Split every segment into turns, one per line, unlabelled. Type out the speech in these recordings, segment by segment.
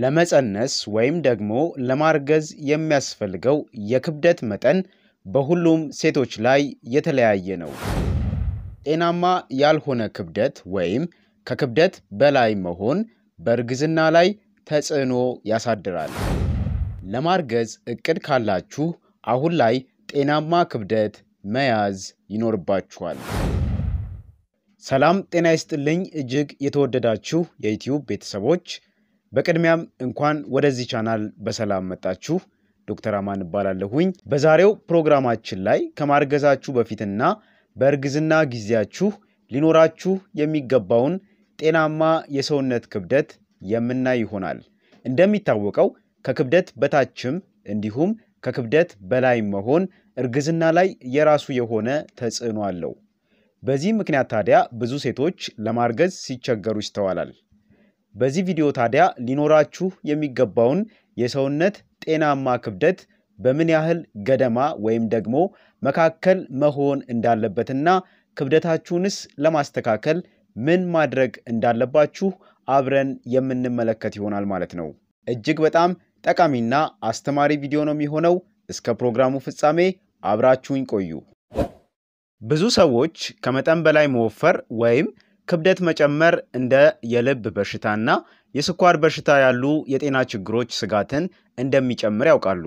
ለመፀነስ ወይም ደግሞ ለማርገዝ የሚያስፈልገው የክብደት መጠን በሁሉም ሴቶች ላይ የተለያየ ነው። ጤናማ ያልሆነ ክብደት ወይም ከክብደት በላይ መሆን በእርግዝና ላይ ተጽዕኖ ያሳድራል። ለማርገዝ እቅድ ካላችሁ አሁን ላይ ጤናማ ክብደት መያዝ ይኖርባችኋል። ሰላም ጤና ይስጥልኝ። እጅግ የተወደዳችሁ የዩትዩብ ቤተሰቦች በቅድሚያም እንኳን ወደዚህ ቻናል በሰላም መጣችሁ። ዶክተር አማን እባላለሁኝ። በዛሬው ፕሮግራማችን ላይ ከማርገዛችሁ በፊትና በእርግዝና ጊዜያችሁ ሊኖራችሁ የሚገባውን ጤናማ የሰውነት ክብደት የምናይ ይሆናል። እንደሚታወቀው ከክብደት በታችም እንዲሁም ከክብደት በላይ መሆን እርግዝና ላይ የራሱ የሆነ ተጽዕኖ አለው። በዚህ ምክንያት ታዲያ ብዙ ሴቶች ለማርገዝ ሲቸገሩ ይስተዋላል። በዚህ ቪዲዮ ታዲያ ሊኖራችሁ የሚገባውን የሰውነት ጤናማ ክብደት በምን ያህል ገደማ ወይም ደግሞ መካከል መሆን እንዳለበትና ክብደታችሁንስ ለማስተካከል ምን ማድረግ እንዳለባችሁ አብረን የምንመለከት ይሆናል ማለት ነው። እጅግ በጣም ጠቃሚና አስተማሪ ቪዲዮ ነው የሚሆነው። እስከ ፕሮግራሙ ፍጻሜ አብራችሁኝ ቆዩ። ብዙ ሰዎች ከመጠን በላይ መወፈር ወይም ክብደት መጨመር እንደ የልብ በሽታና የስኳር በሽታ ያሉ የጤና ችግሮች ስጋትን እንደሚጨምር ያውቃሉ።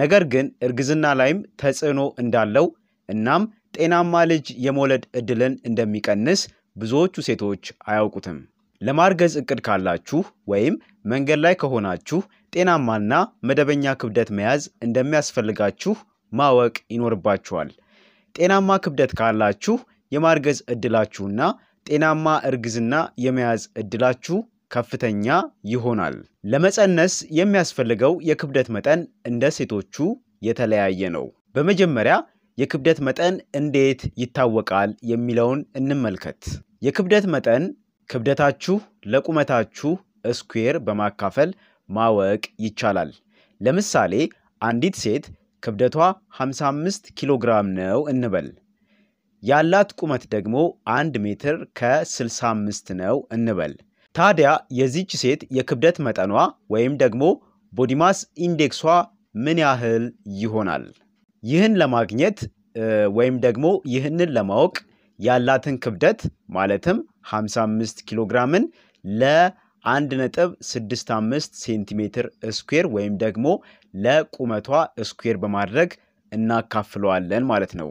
ነገር ግን እርግዝና ላይም ተጽዕኖ እንዳለው እናም ጤናማ ልጅ የመውለድ ዕድልን እንደሚቀንስ ብዙዎቹ ሴቶች አያውቁትም። ለማርገዝ እቅድ ካላችሁ ወይም መንገድ ላይ ከሆናችሁ ጤናማና መደበኛ ክብደት መያዝ እንደሚያስፈልጋችሁ ማወቅ ይኖርባችኋል። ጤናማ ክብደት ካላችሁ የማርገዝ ዕድላችሁና ጤናማ እርግዝና የመያዝ እድላችሁ ከፍተኛ ይሆናል። ለመፀነስ የሚያስፈልገው የክብደት መጠን እንደ ሴቶቹ የተለያየ ነው። በመጀመሪያ የክብደት መጠን እንዴት ይታወቃል የሚለውን እንመልከት። የክብደት መጠን ክብደታችሁ ለቁመታችሁ ስኩዌር በማካፈል ማወቅ ይቻላል። ለምሳሌ አንዲት ሴት ክብደቷ 55 ኪሎ ግራም ነው እንበል። ያላት ቁመት ደግሞ 1 ሜትር ከ65 ነው እንበል። ታዲያ የዚች ሴት የክብደት መጠኗ ወይም ደግሞ ቦዲማስ ኢንዴክሷ ምን ያህል ይሆናል? ይህን ለማግኘት ወይም ደግሞ ይህንን ለማወቅ ያላትን ክብደት ማለትም 55 ኪሎ ግራምን ለ1.65 ሴንቲሜትር ስኩዌር ወይም ደግሞ ለቁመቷ ስኩዌር በማድረግ እናካፍለዋለን ማለት ነው።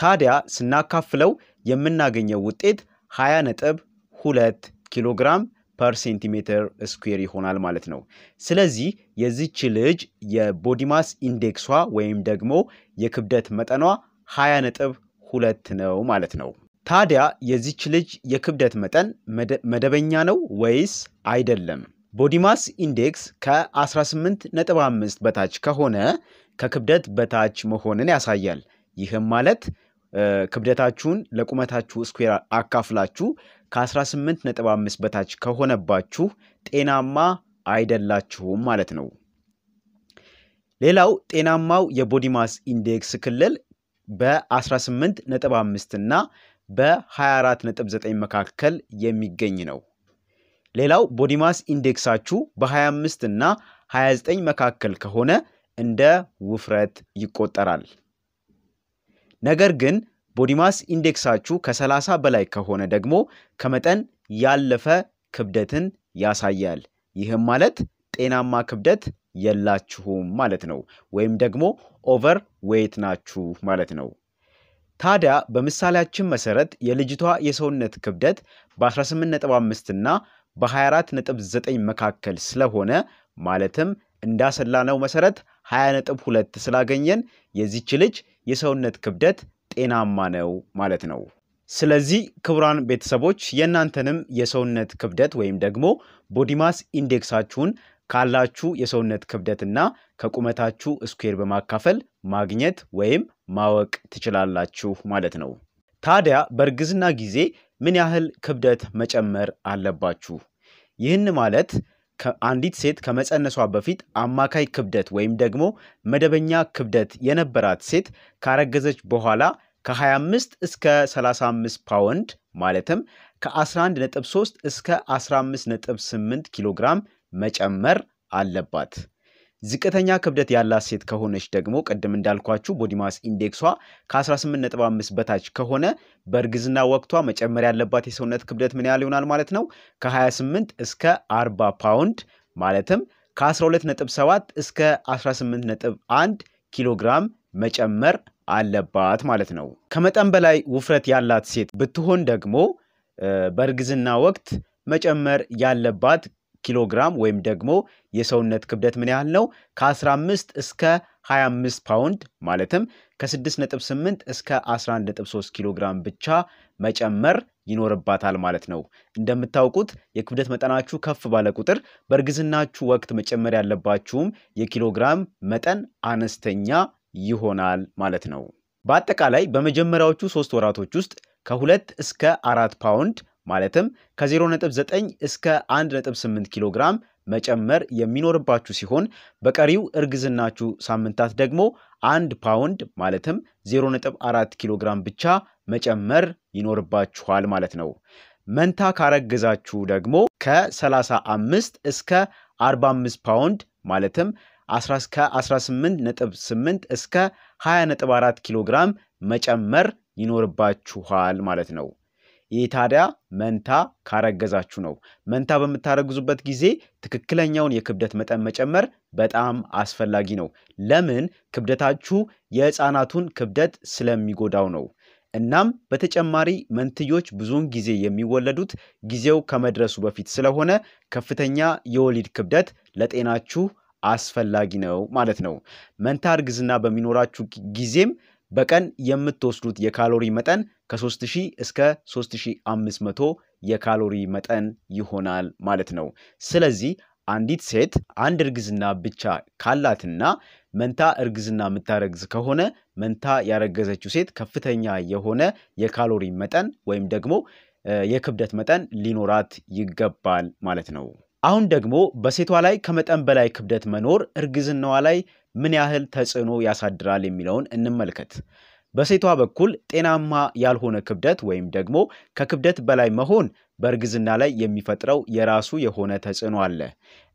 ታዲያ ስናካፍለው የምናገኘው ውጤት 20 ነጥብ 2 ኪሎ ግራም ፐር ሴንቲሜትር ስኩዌር ይሆናል ማለት ነው። ስለዚህ የዚች ልጅ የቦዲማስ ኢንዴክሷ ወይም ደግሞ የክብደት መጠኗ 20 ነጥብ ሁለት ነው ማለት ነው። ታዲያ የዚች ልጅ የክብደት መጠን መደበኛ ነው ወይስ አይደለም? ቦዲማስ ኢንዴክስ ከ 5 በታች ከሆነ ከክብደት በታች መሆንን ያሳያል። ይህም ማለት ክብደታችሁን ለቁመታችሁ ስኩዌር አካፍላችሁ ከ18.5 በታች ከሆነባችሁ ጤናማ አይደላችሁም ማለት ነው። ሌላው ጤናማው የቦዲ ማስ ኢንዴክስ ክልል በ18.5 እና በ24.9 መካከል የሚገኝ ነው። ሌላው ቦዲማስ ኢንዴክሳችሁ በ25 እና 29 መካከል ከሆነ እንደ ውፍረት ይቆጠራል። ነገር ግን ቦዲማስ ኢንዴክሳችሁ ከ30 በላይ ከሆነ ደግሞ ከመጠን ያለፈ ክብደትን ያሳያል። ይህም ማለት ጤናማ ክብደት የላችሁም ማለት ነው፣ ወይም ደግሞ ኦቨር ዌይት ናችሁ ማለት ነው። ታዲያ በምሳሌያችን መሰረት የልጅቷ የሰውነት ክብደት በ18.5 እና በ24.9 መካከል ስለሆነ ማለትም እንዳሰላነው መሰረት 20 ነጥብ ሁለት ስላገኘን የዚች ልጅ የሰውነት ክብደት ጤናማ ነው ማለት ነው። ስለዚህ ክቡራን ቤተሰቦች የእናንተንም የሰውነት ክብደት ወይም ደግሞ ቦዲማስ ኢንዴክሳችሁን ካላችሁ የሰውነት ክብደትና ከቁመታችሁ ስኩዌር በማካፈል ማግኘት ወይም ማወቅ ትችላላችሁ ማለት ነው። ታዲያ በእርግዝና ጊዜ ምን ያህል ክብደት መጨመር አለባችሁ? ይህን ማለት አንዲት ሴት ከመፀነሷ በፊት አማካይ ክብደት ወይም ደግሞ መደበኛ ክብደት የነበራት ሴት ካረገዘች በኋላ ከ25 እስከ 35 ፓውንድ ማለትም ከ11.3 እስከ 15.8 ኪሎ ግራም መጨመር አለባት። ዝቅተኛ ክብደት ያላት ሴት ከሆነች ደግሞ ቅድም እንዳልኳችሁ ቦዲማስ ኢንዴክሷ ከ18.5 በታች ከሆነ በእርግዝና ወቅቷ መጨመር ያለባት የሰውነት ክብደት ምን ያህል ይሆናል ማለት ነው? ከ28 እስከ 40 ፓውንድ ማለትም ከ12.7 እስከ 18.1 ኪሎ ግራም መጨመር አለባት ማለት ነው። ከመጠን በላይ ውፍረት ያላት ሴት ብትሆን ደግሞ በእርግዝና ወቅት መጨመር ያለባት ኪሎ ግራም ወይም ደግሞ የሰውነት ክብደት ምን ያህል ነው? ከ15 እስከ 25 ፓውንድ ማለትም ከ6.8 እስከ 11.3 ኪሎ ግራም ብቻ መጨመር ይኖርባታል ማለት ነው። እንደምታውቁት የክብደት መጠናችሁ ከፍ ባለ ቁጥር በእርግዝናችሁ ወቅት መጨመር ያለባችሁም የኪሎ ግራም መጠን አነስተኛ ይሆናል ማለት ነው። በአጠቃላይ በመጀመሪያዎቹ ሶስት ወራቶች ውስጥ ከሁለት እስከ አራት ፓውንድ ማለትም ከ0.9 እስከ 1.8 ኪሎ ግራም መጨመር የሚኖርባችሁ ሲሆን በቀሪው እርግዝናችሁ ሳምንታት ደግሞ አንድ ፓውንድ ማለትም 0.4 ኪሎ ግራም ብቻ መጨመር ይኖርባችኋል ማለት ነው። መንታ ካረገዛችሁ ደግሞ ከ35 እስከ 45 ፓውንድ ማለትም ከ18.8 እስከ 20.4 ኪሎ ግራም መጨመር ይኖርባችኋል ማለት ነው። ይህ ታዲያ መንታ ካረገዛችሁ ነው። መንታ በምታረግዙበት ጊዜ ትክክለኛውን የክብደት መጠን መጨመር በጣም አስፈላጊ ነው። ለምን? ክብደታችሁ የህፃናቱን ክብደት ስለሚጎዳው ነው። እናም በተጨማሪ መንትዮች ብዙውን ጊዜ የሚወለዱት ጊዜው ከመድረሱ በፊት ስለሆነ ከፍተኛ የወሊድ ክብደት ለጤናችሁ አስፈላጊ ነው ማለት ነው። መንታ እርግዝና በሚኖራችሁ ጊዜም በቀን የምትወስዱት የካሎሪ መጠን ከ3000 እስከ 3500 የካሎሪ መጠን ይሆናል ማለት ነው። ስለዚህ አንዲት ሴት አንድ እርግዝና ብቻ ካላትና መንታ እርግዝና የምታረግዝ ከሆነ መንታ ያረገዘችው ሴት ከፍተኛ የሆነ የካሎሪ መጠን ወይም ደግሞ የክብደት መጠን ሊኖራት ይገባል ማለት ነው። አሁን ደግሞ በሴቷ ላይ ከመጠን በላይ ክብደት መኖር እርግዝናዋ ላይ ምን ያህል ተጽዕኖ ያሳድራል የሚለውን እንመልከት። በሴቷ በኩል ጤናማ ያልሆነ ክብደት ወይም ደግሞ ከክብደት በላይ መሆን በእርግዝና ላይ የሚፈጥረው የራሱ የሆነ ተጽዕኖ አለ።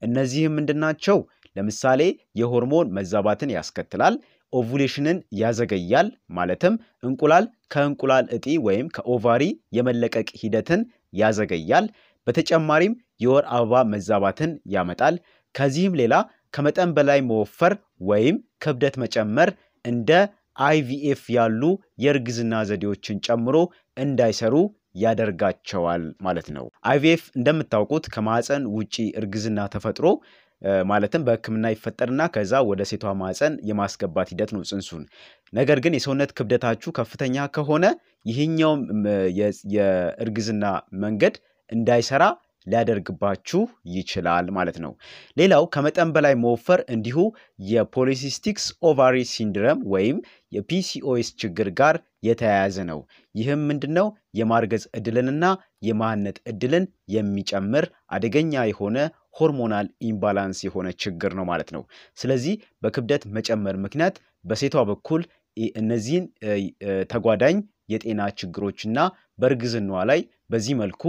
እነዚህም ምንድናቸው? ለምሳሌ የሆርሞን መዛባትን ያስከትላል፣ ኦቭሌሽንን ያዘገያል፣ ማለትም እንቁላል ከእንቁላል እጢ ወይም ከኦቫሪ የመለቀቅ ሂደትን ያዘገያል። በተጨማሪም የወር አበባ መዛባትን ያመጣል። ከዚህም ሌላ ከመጠን በላይ መወፈር ወይም ክብደት መጨመር እንደ አይቪኤፍ ያሉ የእርግዝና ዘዴዎችን ጨምሮ እንዳይሰሩ ያደርጋቸዋል ማለት ነው። አይቪኤፍ እንደምታውቁት ከማህፀን ውጪ እርግዝና ተፈጥሮ ማለትም በሕክምና ይፈጠርና ከዛ ወደ ሴቷ ማህፀን የማስገባት ሂደት ነው ጽንሱን። ነገር ግን የሰውነት ክብደታችሁ ከፍተኛ ከሆነ ይህኛውም የእርግዝና መንገድ እንዳይሰራ ሊያደርግባችሁ ይችላል ማለት ነው። ሌላው ከመጠን በላይ መወፈር እንዲሁ የፖሊሲስቲክስ ኦቫሪ ሲንድረም ወይም የፒሲኦኤስ ችግር ጋር የተያያዘ ነው። ይህም ምንድን ነው? የማርገዝ እድልንና የማህነት እድልን የሚጨምር አደገኛ የሆነ ሆርሞናል ኢምባላንስ የሆነ ችግር ነው ማለት ነው። ስለዚህ በክብደት መጨመር ምክንያት በሴቷ በኩል እነዚህን ተጓዳኝ የጤና ችግሮችና በእርግዝናዋ ላይ በዚህ መልኩ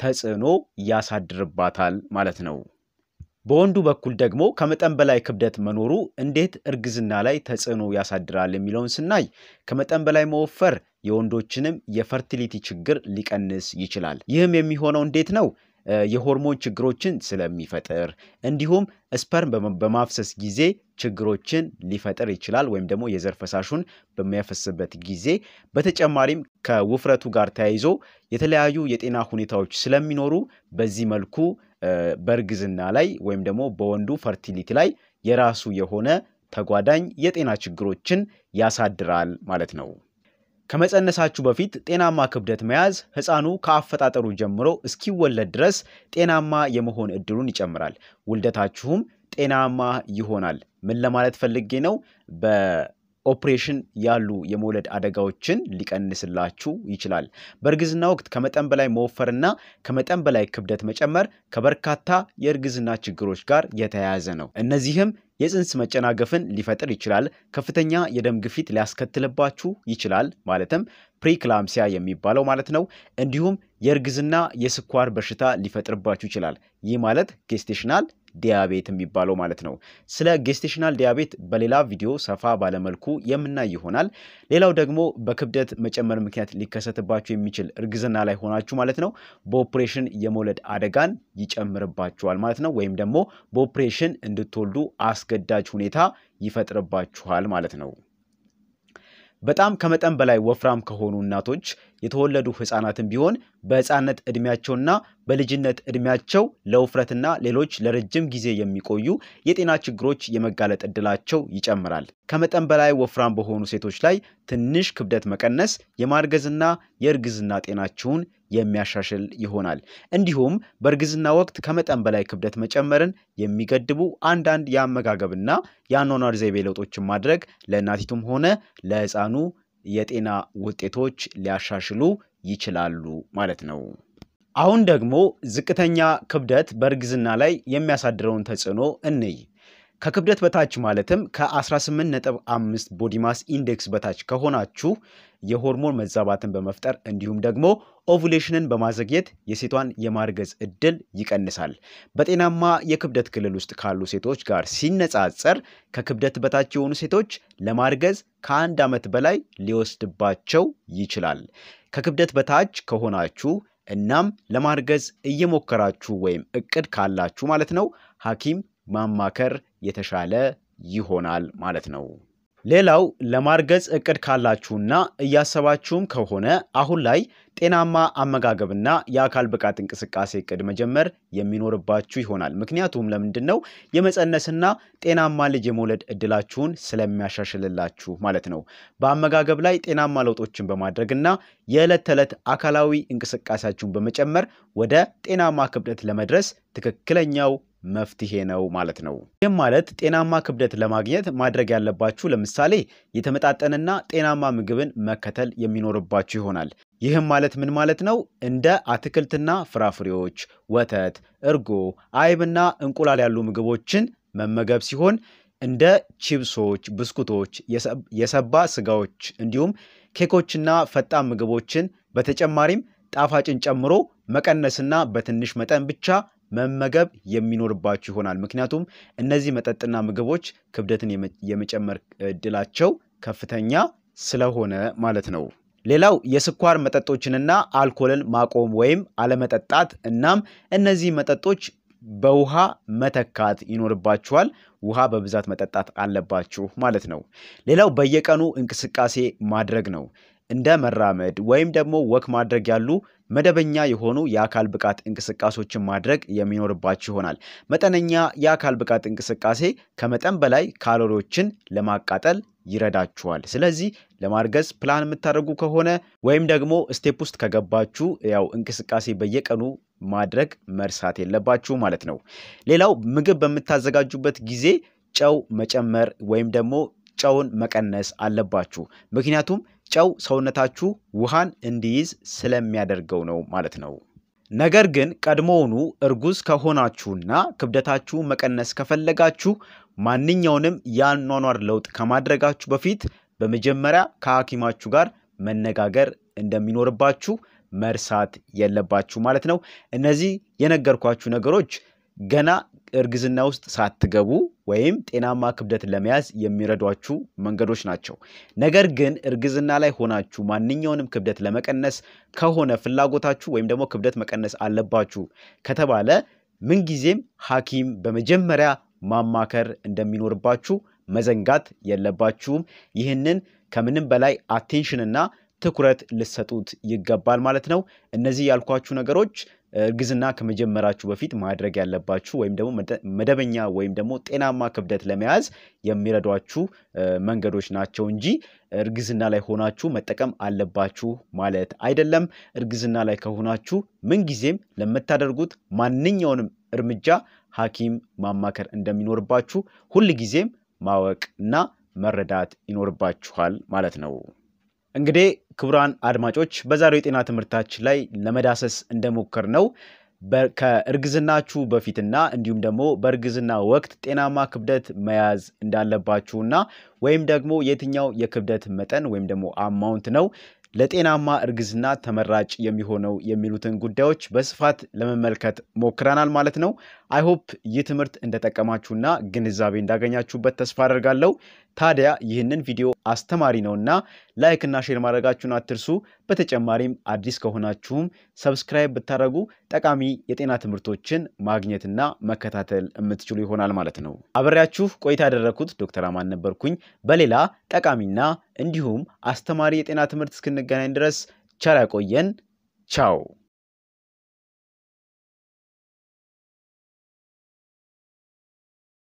ተጽዕኖ ያሳድርባታል ማለት ነው። በወንዱ በኩል ደግሞ ከመጠን በላይ ክብደት መኖሩ እንዴት እርግዝና ላይ ተጽዕኖ ያሳድራል የሚለውን ስናይ ከመጠን በላይ መወፈር የወንዶችንም የፈርቲሊቲ ችግር ሊቀንስ ይችላል። ይህም የሚሆነው እንዴት ነው? የሆርሞን ችግሮችን ስለሚፈጥር እንዲሁም ስፐርም በማፍሰስ ጊዜ ችግሮችን ሊፈጥር ይችላል ወይም ደግሞ የዘር ፈሳሹን በሚያፈስበት ጊዜ በተጨማሪም ከውፍረቱ ጋር ተያይዞ የተለያዩ የጤና ሁኔታዎች ስለሚኖሩ በዚህ መልኩ በእርግዝና ላይ ወይም ደግሞ በወንዱ ፈርቲሊቲ ላይ የራሱ የሆነ ተጓዳኝ የጤና ችግሮችን ያሳድራል ማለት ነው። ከመጸነሳችሁ በፊት ጤናማ ክብደት መያዝ ህፃኑ ከአፈጣጠሩ ጀምሮ እስኪወለድ ድረስ ጤናማ የመሆን እድሉን ይጨምራል። ውልደታችሁም ጤናማ ይሆናል። ምን ለማለት ፈልጌ ነው? በኦፕሬሽን ያሉ የመውለድ አደጋዎችን ሊቀንስላችሁ ይችላል። በእርግዝና ወቅት ከመጠን በላይ መወፈርና ከመጠን በላይ ክብደት መጨመር ከበርካታ የእርግዝና ችግሮች ጋር የተያያዘ ነው። እነዚህም የጽንስ መጨናገፍን ሊፈጥር ይችላል። ከፍተኛ የደም ግፊት ሊያስከትልባችሁ ይችላል። ማለትም ፕሪክላምሲያ የሚባለው ማለት ነው። እንዲሁም የእርግዝና የስኳር በሽታ ሊፈጥርባችሁ ይችላል። ይህ ማለት ጌስቴሽናል ዲያቤት የሚባለው ማለት ነው። ስለ ጌስቴሽናል ዲያቤት በሌላ ቪዲዮ ሰፋ ባለመልኩ የምናይ ይሆናል። ሌላው ደግሞ በክብደት መጨመር ምክንያት ሊከሰትባችሁ የሚችል እርግዝና ላይ ሆናችሁ ማለት ነው በኦፕሬሽን የመውለድ አደጋን ይጨምርባችኋል ማለት ነው። ወይም ደግሞ በኦፕሬሽን እንድትወልዱ አስገዳጅ ሁኔታ ይፈጥርባችኋል ማለት ነው። በጣም ከመጠን በላይ ወፍራም ከሆኑ እናቶች የተወለዱ ህፃናትም ቢሆን በህፃነት ዕድሜያቸውና በልጅነት ዕድሜያቸው ለውፍረትና ሌሎች ለረጅም ጊዜ የሚቆዩ የጤና ችግሮች የመጋለጥ ዕድላቸው ይጨምራል። ከመጠን በላይ ወፍራም በሆኑ ሴቶች ላይ ትንሽ ክብደት መቀነስ የማርገዝና የእርግዝና ጤናቸውን የሚያሻሽል ይሆናል። እንዲሁም በእርግዝና ወቅት ከመጠን በላይ ክብደት መጨመርን የሚገድቡ አንዳንድ የአመጋገብና የአኗኗር ዘይቤ ለውጦችን ማድረግ ለእናቲቱም ሆነ ለህፃኑ የጤና ውጤቶች ሊያሻሽሉ ይችላሉ ማለት ነው። አሁን ደግሞ ዝቅተኛ ክብደት በእርግዝና ላይ የሚያሳድረውን ተጽዕኖ እንይ። ከክብደት በታች ማለትም ከ18.5 ቦዲማስ ኢንዴክስ በታች ከሆናችሁ የሆርሞን መዛባትን በመፍጠር እንዲሁም ደግሞ ኦቭሌሽንን በማዘግየት የሴቷን የማርገዝ እድል ይቀንሳል። በጤናማ የክብደት ክልል ውስጥ ካሉ ሴቶች ጋር ሲነጻጸር ከክብደት በታች የሆኑ ሴቶች ለማርገዝ ከአንድ ዓመት በላይ ሊወስድባቸው ይችላል። ከክብደት በታች ከሆናችሁ እናም ለማርገዝ እየሞከራችሁ ወይም እቅድ ካላችሁ ማለት ነው ሐኪም ማማከር የተሻለ ይሆናል ማለት ነው። ሌላው ለማርገጽ እቅድ ካላችሁና እያሰባችሁም ከሆነ አሁን ላይ ጤናማ አመጋገብና የአካል ብቃት እንቅስቃሴ እቅድ መጀመር የሚኖርባችሁ ይሆናል። ምክንያቱም ለምንድን ነው የመፀነስና ጤናማ ልጅ የመውለድ እድላችሁን ስለሚያሻሽልላችሁ ማለት ነው። በአመጋገብ ላይ ጤናማ ለውጦችን በማድረግና የዕለት ተዕለት አካላዊ እንቅስቃሴያችሁን በመጨመር ወደ ጤናማ ክብደት ለመድረስ ትክክለኛው መፍትሄ ነው ማለት ነው። ይህም ማለት ጤናማ ክብደት ለማግኘት ማድረግ ያለባችሁ ለምሳሌ የተመጣጠንና ጤናማ ምግብን መከተል የሚኖርባችሁ ይሆናል። ይህም ማለት ምን ማለት ነው? እንደ አትክልትና ፍራፍሬዎች፣ ወተት፣ እርጎ፣ አይብና እንቁላል ያሉ ምግቦችን መመገብ ሲሆን እንደ ቺፕሶች፣ ብስኩቶች፣ የሰባ ስጋዎች እንዲሁም ኬኮችና ፈጣን ምግቦችን በተጨማሪም ጣፋጭን ጨምሮ መቀነስና በትንሽ መጠን ብቻ መመገብ የሚኖርባችሁ ይሆናል። ምክንያቱም እነዚህ መጠጥና ምግቦች ክብደትን የመጨመር እድላቸው ከፍተኛ ስለሆነ ማለት ነው። ሌላው የስኳር መጠጦችንና አልኮልን ማቆም ወይም አለመጠጣት፣ እናም እነዚህ መጠጦች በውሃ መተካት ይኖርባችኋል። ውሃ በብዛት መጠጣት አለባችሁ ማለት ነው። ሌላው በየቀኑ እንቅስቃሴ ማድረግ ነው። እንደ መራመድ ወይም ደግሞ ወክ ማድረግ ያሉ መደበኛ የሆኑ የአካል ብቃት እንቅስቃሴዎችን ማድረግ የሚኖርባችሁ ይሆናል። መጠነኛ የአካል ብቃት እንቅስቃሴ ከመጠን በላይ ካሎሪዎችን ለማቃጠል ይረዳችኋል። ስለዚህ ለማርገዝ ፕላን የምታደርጉ ከሆነ ወይም ደግሞ ስቴፕ ውስጥ ከገባችሁ ያው እንቅስቃሴ በየቀኑ ማድረግ መርሳት የለባችሁ ማለት ነው። ሌላው ምግብ በምታዘጋጁበት ጊዜ ጨው መጨመር ወይም ደግሞ ጨውን መቀነስ አለባችሁ። ምክንያቱም ጨው ሰውነታችሁ ውሃን እንዲይዝ ስለሚያደርገው ነው ማለት ነው። ነገር ግን ቀድሞውኑ እርጉዝ ከሆናችሁና ክብደታችሁ መቀነስ ከፈለጋችሁ ማንኛውንም የአኗኗር ለውጥ ከማድረጋችሁ በፊት በመጀመሪያ ከሐኪማችሁ ጋር መነጋገር እንደሚኖርባችሁ መርሳት የለባችሁ ማለት ነው። እነዚህ የነገርኳችሁ ነገሮች ገና እርግዝና ውስጥ ሳትገቡ ወይም ጤናማ ክብደት ለመያዝ የሚረዷችሁ መንገዶች ናቸው። ነገር ግን እርግዝና ላይ ሆናችሁ ማንኛውንም ክብደት ለመቀነስ ከሆነ ፍላጎታችሁ ወይም ደግሞ ክብደት መቀነስ አለባችሁ ከተባለ ምንጊዜም ሐኪም በመጀመሪያ ማማከር እንደሚኖርባችሁ መዘንጋት የለባችሁም። ይህንን ከምንም በላይ አቴንሽንና ትኩረት ልሰጡት ይገባል ማለት ነው። እነዚህ ያልኳችሁ ነገሮች እርግዝና ከመጀመራችሁ በፊት ማድረግ ያለባችሁ ወይም ደግሞ መደበኛ ወይም ደግሞ ጤናማ ክብደት ለመያዝ የሚረዷችሁ መንገዶች ናቸው እንጂ እርግዝና ላይ ሆናችሁ መጠቀም አለባችሁ ማለት አይደለም። እርግዝና ላይ ከሆናችሁ ምንጊዜም ለምታደርጉት ማንኛውንም እርምጃ ሐኪም ማማከር እንደሚኖርባችሁ ጊዜም ማወቅ እና መረዳት ይኖርባችኋል ማለት ነው። እንግዲህ ክቡራን አድማጮች በዛሬው የጤና ትምህርታችን ላይ ለመዳሰስ እንደሞከር ነው ከእርግዝናችሁ በፊትና እንዲሁም ደግሞ በእርግዝና ወቅት ጤናማ ክብደት መያዝ እንዳለባችሁና ወይም ደግሞ የትኛው የክብደት መጠን ወይም ደግሞ አማውንት ነው ለጤናማ እርግዝና ተመራጭ የሚሆነው የሚሉትን ጉዳዮች በስፋት ለመመልከት ሞክረናል ማለት ነው። አይሆፕ ይህ ትምህርት እንደጠቀማችሁና ግንዛቤ እንዳገኛችሁበት ተስፋ አደርጋለሁ። ታዲያ ይህንን ቪዲዮ አስተማሪ ነውና ላይክና ሼር ማድረጋችሁን አትርሱ። በተጨማሪም አዲስ ከሆናችሁም ሰብስክራይብ ብታደረጉ ጠቃሚ የጤና ትምህርቶችን ማግኘትና መከታተል የምትችሉ ይሆናል ማለት ነው። አብሬያችሁ ቆይታ ያደረግኩት ዶክተር አማን ነበርኩኝ። በሌላ ጠቃሚና እንዲሁም አስተማሪ የጤና ትምህርት እስክን እስከምንገናኝ ድረስ ቸር ያቆየን። ቻው